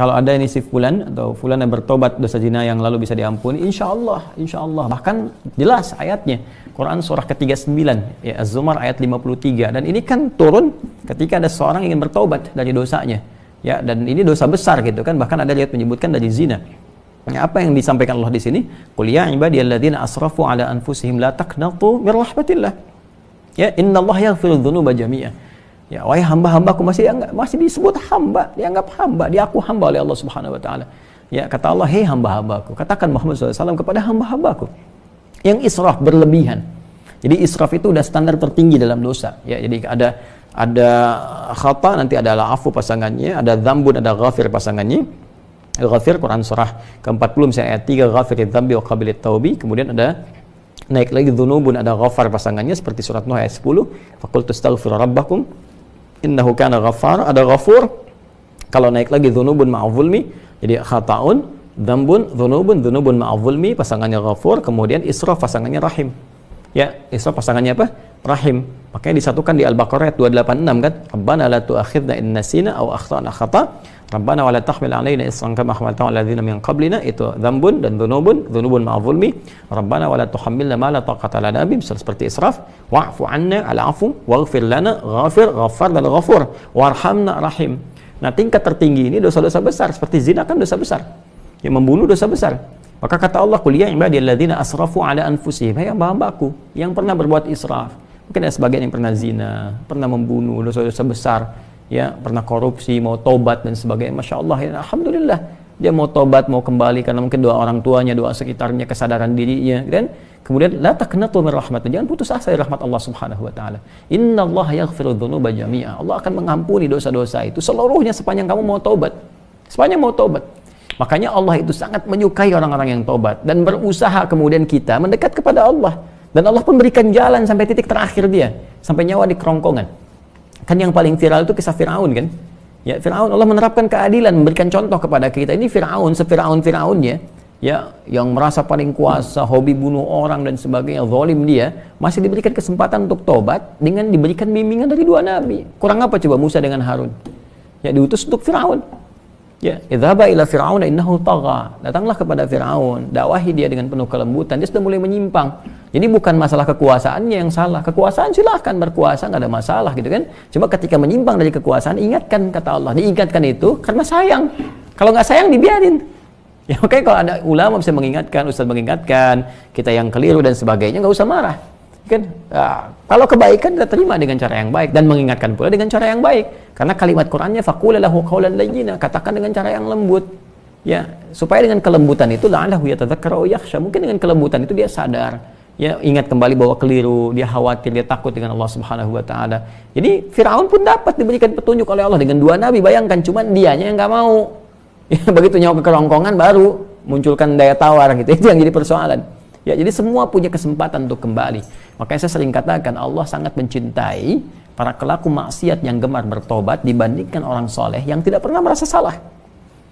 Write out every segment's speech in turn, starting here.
kalau ada ini si fulan atau fulan yang bertobat dosa zina yang lalu bisa diampuni insya Allah insya Allah bahkan jelas ayatnya Quran surah ke-39 ya Az-Zumar ayat 53 dan ini kan turun ketika ada seorang ingin bertobat dari dosanya ya dan ini dosa besar gitu kan bahkan ada lihat menyebutkan dari zina ya, apa yang disampaikan Allah di sini qul ya ibadiyalladzina asrafu ala anfusihim la taqnatu mir rahmatillah ya innallaha yaghfiru dzunuba jami'ah Ya, wahai hamba-hambaku masih dianggap, masih disebut hamba, dianggap hamba, diaku hamba oleh Allah Subhanahu wa taala. Ya, kata Allah, "Hei hamba-hambaku, katakan Muhammad SAW kepada hamba-hambaku yang israf berlebihan." Jadi israf itu udah standar tertinggi dalam dosa. Ya, jadi ada ada khata nanti ada afu pasangannya, ada zambun, ada ghafir pasangannya. Ghafir Quran surah ke-40 misalnya ayat 3 ghafir dzambi wa qabilit taubi, kemudian ada naik lagi dzunubun ada ghafar pasangannya seperti surat Nuh ayat 10 faqultu astaghfiru rabbakum innahu kana ghaffar ada ghafur kalau naik lagi dhunubun ma'zulmi jadi khataun dhambun dhunubun dhunubun ma'zulmi pasangannya ghafur kemudian israf pasangannya rahim ya israf pasangannya apa rahim makanya disatukan di al-baqarah 286 kan rabbana la tu'akhidna in nasina aw akhtana khata Rabbana wala tahmil alaina isran kama hamaltahu ala alladziina min qablina itu dzambun dan dzunubun, dzunubun ma'a dzulmi. Rabbana wala tuhammilna ma la taqata lana bih seperti israf. Wa'fu anna afu waghfir lana ghafir ghaffar dan ghafur warhamna rahim. Nah, tingkat tertinggi ini dosa-dosa besar seperti zina kan dosa besar. Yang membunuh dosa besar. Maka kata Allah, "Kuliah ya ibadil alladziina asrafu ala anfusihim." Hai mabaku yang pernah berbuat israf. Mungkin ada sebagian yang pernah zina, pernah membunuh, dosa-dosa besar ya pernah korupsi mau tobat dan sebagainya masya Allah ya, alhamdulillah dia mau tobat mau kembali karena mungkin doa orang tuanya doa sekitarnya kesadaran dirinya dan kemudian la taqnatu min rahmat jangan putus asa dari ya rahmat Allah Subhanahu wa taala innallaha yaghfiru dzunuba jami'a Allah akan mengampuni dosa-dosa itu seluruhnya sepanjang kamu mau tobat sepanjang mau tobat makanya Allah itu sangat menyukai orang-orang yang tobat dan berusaha kemudian kita mendekat kepada Allah dan Allah pun berikan jalan sampai titik terakhir dia sampai nyawa di kerongkongan Kan yang paling viral itu kisah Firaun kan? Ya, Firaun Allah menerapkan keadilan, memberikan contoh kepada kita. Ini Firaun, sefiraun Fir'aun ya, ya yang merasa paling kuasa, hobi bunuh orang dan sebagainya, zalim dia, masih diberikan kesempatan untuk tobat dengan diberikan bimbingan dari dua nabi. Kurang apa coba Musa dengan Harun? Ya, diutus untuk Firaun. Ya, idzaba ila fir'auna innahu tagha. Datanglah kepada Firaun, dakwahi dia dengan penuh kelembutan. Dia sudah mulai menyimpang jadi bukan masalah kekuasaannya yang salah. Kekuasaan silahkan berkuasa, nggak ada masalah gitu kan. Cuma ketika menyimpang dari kekuasaan, ingatkan kata Allah. Diingatkan itu karena sayang. Kalau nggak sayang dibiarin. Ya oke okay, kalau ada ulama bisa mengingatkan, ustadz mengingatkan, kita yang keliru dan sebagainya nggak usah marah. Kan? Nah, kalau kebaikan kita terima dengan cara yang baik dan mengingatkan pula dengan cara yang baik. Karena kalimat Qurannya fakulahu qaulan layyina, katakan dengan cara yang lembut. Ya, supaya dengan kelembutan itu lah yatadhakkaru yakhsha. Mungkin dengan kelembutan itu dia sadar ya ingat kembali bahwa keliru, dia khawatir, dia takut dengan Allah Subhanahu wa taala. Jadi Firaun pun dapat diberikan petunjuk oleh Allah dengan dua nabi, bayangkan cuman dianya yang nggak mau. Ya, begitu nyawa kerongkongan baru munculkan daya tawar gitu. Itu yang jadi persoalan. Ya, jadi semua punya kesempatan untuk kembali. Makanya saya sering katakan Allah sangat mencintai para pelaku maksiat yang gemar bertobat dibandingkan orang soleh yang tidak pernah merasa salah.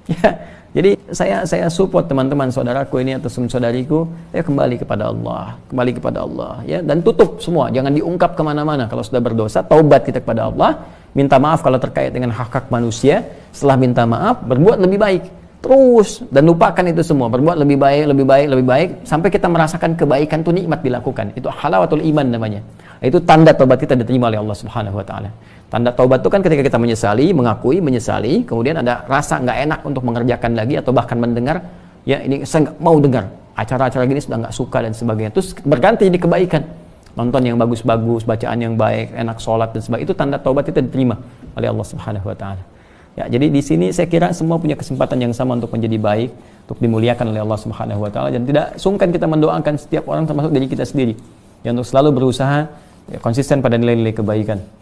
Ya, jadi saya saya support teman-teman saudaraku ini atau saudariku ya kembali kepada Allah, kembali kepada Allah ya dan tutup semua, jangan diungkap kemana-mana kalau sudah berdosa, taubat kita kepada Allah, minta maaf kalau terkait dengan hak hak manusia, setelah minta maaf berbuat lebih baik terus dan lupakan itu semua berbuat lebih baik lebih baik lebih baik sampai kita merasakan kebaikan itu nikmat dilakukan itu halawatul iman namanya itu tanda taubat kita diterima oleh Allah Subhanahu wa taala. Tanda taubat itu kan ketika kita menyesali, mengakui, menyesali, kemudian ada rasa nggak enak untuk mengerjakan lagi atau bahkan mendengar, ya ini saya nggak mau dengar acara-acara gini sudah nggak suka dan sebagainya. Terus berganti di kebaikan. Nonton yang bagus-bagus, bacaan yang baik, enak sholat dan sebagainya. Itu tanda taubat kita diterima oleh Allah Subhanahu wa taala. Ya, jadi di sini saya kira semua punya kesempatan yang sama untuk menjadi baik, untuk dimuliakan oleh Allah Subhanahu wa taala dan tidak sungkan kita mendoakan setiap orang termasuk diri kita sendiri. yang untuk selalu berusaha Ya, konsisten pada nilai-nilai kebaikan